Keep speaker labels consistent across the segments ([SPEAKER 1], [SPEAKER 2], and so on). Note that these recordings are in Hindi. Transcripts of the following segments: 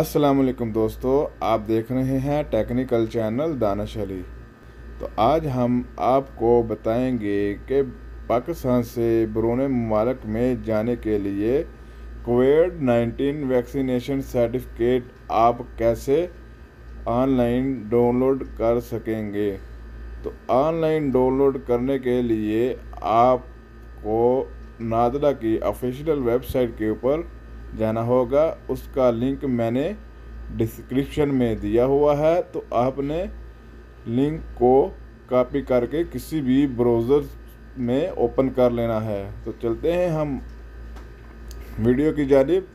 [SPEAKER 1] असलम दोस्तों आप देख रहे हैं टेक्निकल चैनल दानश अली तो आज हम आपको बताएंगे कि पाकिस्तान से बरून ममालक में जाने के लिए कोविड 19 वैक्सीनेशन सर्टिफिकेट आप कैसे ऑनलाइन डाउनलोड कर सकेंगे तो ऑनलाइन डाउनलोड करने के लिए आपको नादला की ऑफिशियल वेबसाइट के ऊपर जाना होगा उसका लिंक मैंने डिस्क्रिप्शन में दिया हुआ है तो आपने लिंक को कॉपी करके किसी भी ब्राउज़र में ओपन कर लेना है तो चलते हैं हम वीडियो की जानब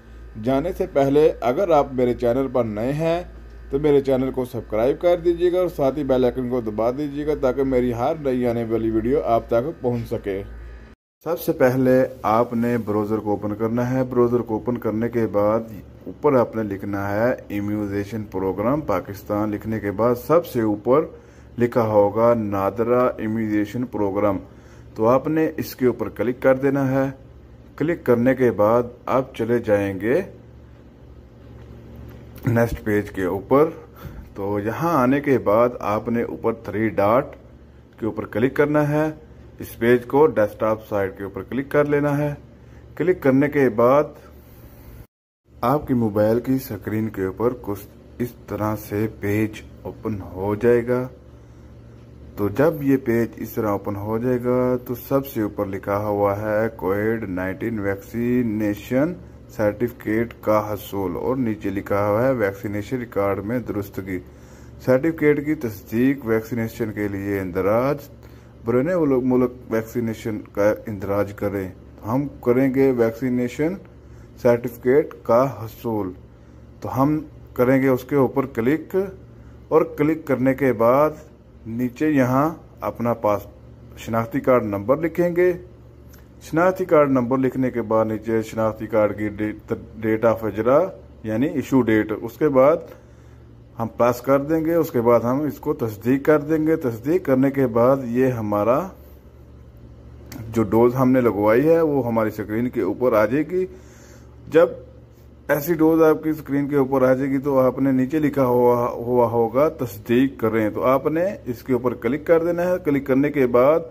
[SPEAKER 1] जाने से पहले अगर आप मेरे चैनल पर नए हैं तो मेरे चैनल को सब्सक्राइब कर दीजिएगा और साथ ही बेल आइकन को दबा दीजिएगा ताकि मेरी हर नई आने वाली वीडियो आप तक पहुंच सके सबसे पहले आपने ब्राउज़र को ओपन करना है ब्राउज़र को ओपन करने के बाद ऊपर आपने लिखना है इम्यूजेशन प्रोग्राम पाकिस्तान लिखने के बाद सबसे ऊपर लिखा होगा नादरा इम्यूजेशन प्रोग्राम तो आपने इसके ऊपर क्लिक कर देना है क्लिक करने के बाद आप चले जाएंगे नेक्स्ट पेज के ऊपर तो यहाँ आने के बाद आपने ऊपर थ्री डॉट के ऊपर क्लिक करना है इस पेज को डेस्कटॉप साइट के ऊपर क्लिक कर लेना है क्लिक करने के बाद आपके मोबाइल की स्क्रीन के ऊपर कुछ इस तरह से पेज ओपन हो जाएगा तो जब ये पेज इस तरह ओपन हो जाएगा तो सबसे ऊपर लिखा हुआ है कोविड 19 वैक्सीनेशन सर्टिफिकेट का हसूल और नीचे लिखा हुआ है वैक्सीनेशन रिकॉर्ड में दुरुस्तगी सर्टिफिकेट की तस्दीक वैक्सीनेशन के लिए इंदराज पर ना वो लोग मुल्क वैक्सीनेशन का इंदराज करें हम करेंगे वैक्सीनेशन सर्टिफिकेट का हसूल तो हम करेंगे उसके ऊपर क्लिक और क्लिक करने के बाद नीचे यहाँ अपना पास शनाख्ती कार्ड नंबर लिखेंगे शनाख्ती कार्ड नंबर लिखने के बाद नीचे शनाख्ती कार्ड की डेट ऑफ अजरा यानी इशू डेट उसके बाद हम प्लस कर देंगे उसके बाद हम इसको तस्दीक कर देंगे तस्दीक करने के बाद ये हमारा जो डोज हमने लगवाई है वो हमारी स्क्रीन के ऊपर आ जाएगी जब ऐसी डोज आपकी स्क्रीन के ऊपर आ जाएगी तो आपने नीचे लिखा हुआ हुआ होगा तस्दीक करें तो आपने इसके ऊपर क्लिक कर देना है क्लिक करने के बाद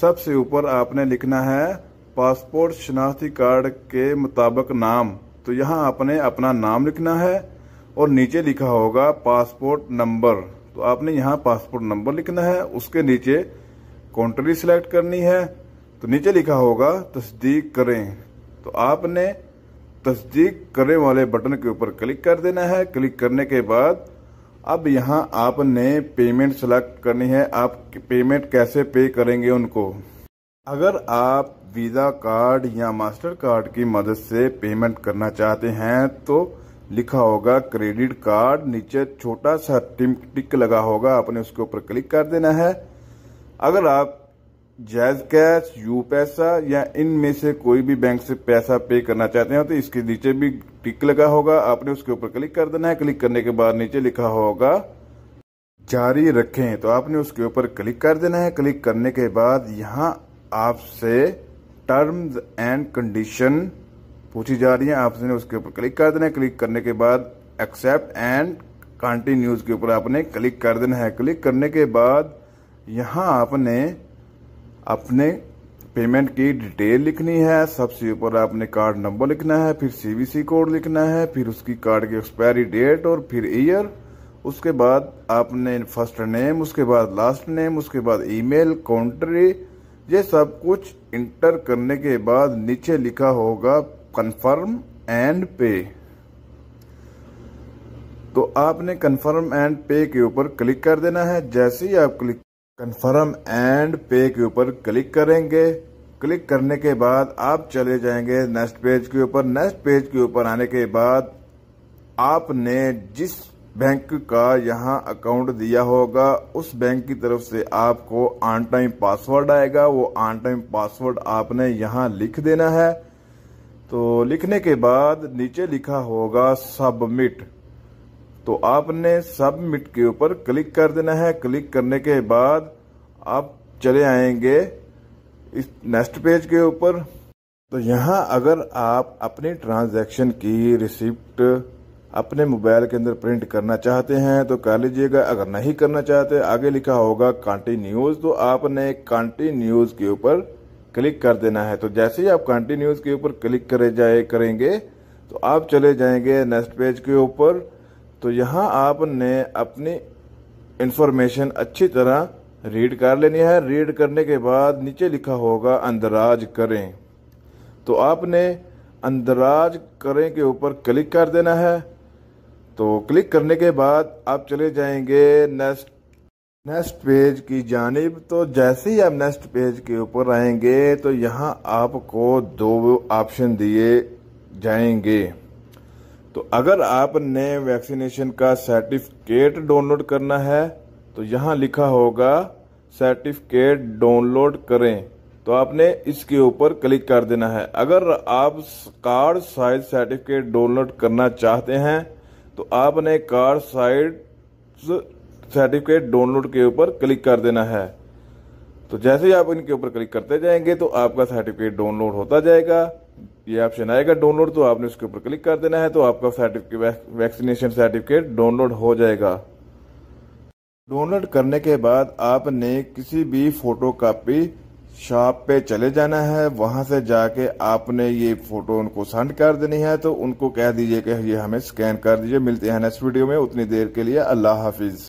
[SPEAKER 1] सबसे ऊपर आपने लिखना है पासपोर्ट शनाख्ती कार्ड के मुताबिक नाम तो यहाँ आपने अपना नाम लिखना है और नीचे लिखा होगा पासपोर्ट नंबर तो आपने यहाँ पासपोर्ट नंबर लिखना है उसके नीचे कंट्री सिलेक्ट करनी है तो नीचे लिखा होगा तस्दीक करें तो आपने तस्दीक करें वाले बटन के ऊपर क्लिक कर देना है क्लिक करने के बाद अब यहाँ आपने पेमेंट सेलेक्ट करनी है आप पेमेंट कैसे पे करेंगे उनको अगर आप वीज़ा कार्ड या मास्टर कार्ड की मदद से पेमेंट करना चाहते हैं तो लिखा होगा क्रेडिट कार्ड नीचे छोटा सा टिक लगा होगा आपने उसके ऊपर क्लिक कर देना है अगर आप जैज कैश यू पैसा या इनमें से कोई भी बैंक से पैसा पे करना चाहते हैं तो इसके नीचे भी टिक लगा होगा आपने उसके ऊपर क्लिक कर देना है क्लिक करने के बाद नीचे लिखा होगा जारी रखें तो आपने उसके ऊपर क्लिक कर देना है क्लिक करने के बाद यहाँ आपसे टर्म्स एंड कंडीशन पूछी जा रही है आपने उसके ऊपर क्लिक कर देना क्लिक करने के बाद एक्सेप्ट एंड कंटिन्यूज के ऊपर आपने क्लिक कर देना है क्लिक करने के बाद यहाँ आपने अपने पेमेंट की डिटेल लिखनी है सबसे ऊपर आपने कार्ड नंबर लिखना है फिर सीवीसी कोड लिखना है फिर उसकी कार्ड की एक्सपायरी डेट और फिर ईयर उसके बाद आपने फर्स्ट नेम उसके बाद लास्ट नेम उसके बाद ईमेल काउंट्री ये सब कुछ इंटर करने के बाद नीचे लिखा होगा कन्फर्म एंड पे तो आपने कन्फर्म एंड पे के ऊपर क्लिक कर देना है जैसे ही आप क्लिक कन्फर्म एंड पे के ऊपर क्लिक करेंगे क्लिक करने के बाद आप चले जाएंगे नेक्स्ट पेज के ऊपर नेक्स्ट पेज के ऊपर आने के बाद आपने जिस बैंक का यहाँ अकाउंट दिया होगा उस बैंक की तरफ से आपको ऑन टाइम पासवर्ड आएगा वो ऑन टाइम पासवर्ड आपने यहाँ लिख देना है तो लिखने के बाद नीचे लिखा होगा सबमिट तो आपने सबमिट के ऊपर क्लिक कर देना है क्लिक करने के बाद आप चले आएंगे इस नेक्स्ट पेज के ऊपर तो यहाँ अगर आप अपनी ट्रांजैक्शन की रिसिप्ट अपने मोबाइल के अंदर प्रिंट करना चाहते हैं तो कर लीजिएगा अगर नहीं करना चाहते आगे लिखा होगा कंटिन्यूज तो आपने कंटिन्यूज के ऊपर क्लिक कर देना है तो जैसे ही आप कंटिन्यूज के ऊपर क्लिक करे जाए करेंगे तो आप चले जाएंगे नेक्स्ट पेज के ऊपर तो यहाँ आपने अपनी इन्फॉर्मेशन अच्छी तरह रीड कर लेनी है रीड करने के बाद नीचे लिखा होगा अंदराज करें तो आपने अंदराज करें के ऊपर क्लिक कर देना है तो क्लिक करने के बाद आप चले जाएंगे नेक्स्ट नेक्स्ट पेज की जानब तो जैसे ही आप नेक्स्ट पेज के ऊपर आएंगे तो यहाँ आपको दो ऑप्शन दिए जाएंगे तो अगर आपने वैक्सीनेशन का सर्टिफिकेट डाउनलोड करना है तो यहाँ लिखा होगा सर्टिफिकेट डाउनलोड करें तो आपने इसके ऊपर क्लिक कर देना है अगर आप कार्ड साइज सर्टिफिकेट डाउनलोड करना चाहते हैं तो आपने कार्ड साइज सर्टिफिकेट डाउनलोड के ऊपर क्लिक कर देना है तो जैसे ही आप इनके ऊपर क्लिक करते जाएंगे तो आपका सर्टिफिकेट डाउनलोड होता जाएगा ये ऑप्शन आएगा डाउनलोड तो आपने उसके ऊपर क्लिक कर देना है तो आपका सर्टिफिकेट वैक्सीनेशन सर्टिफिकेट डाउनलोड हो जाएगा डाउनलोड करने के बाद आपने किसी भी फोटो कापी शॉप पे चले जाना है वहां से जाके आपने ये फोटो उनको सेंड कर देनी है तो उनको कह दीजिए कि ये हमें स्कैन कर दीजिए मिलते हैं नेक्स्ट वीडियो में उतनी देर के लिए अल्लाह हाफिज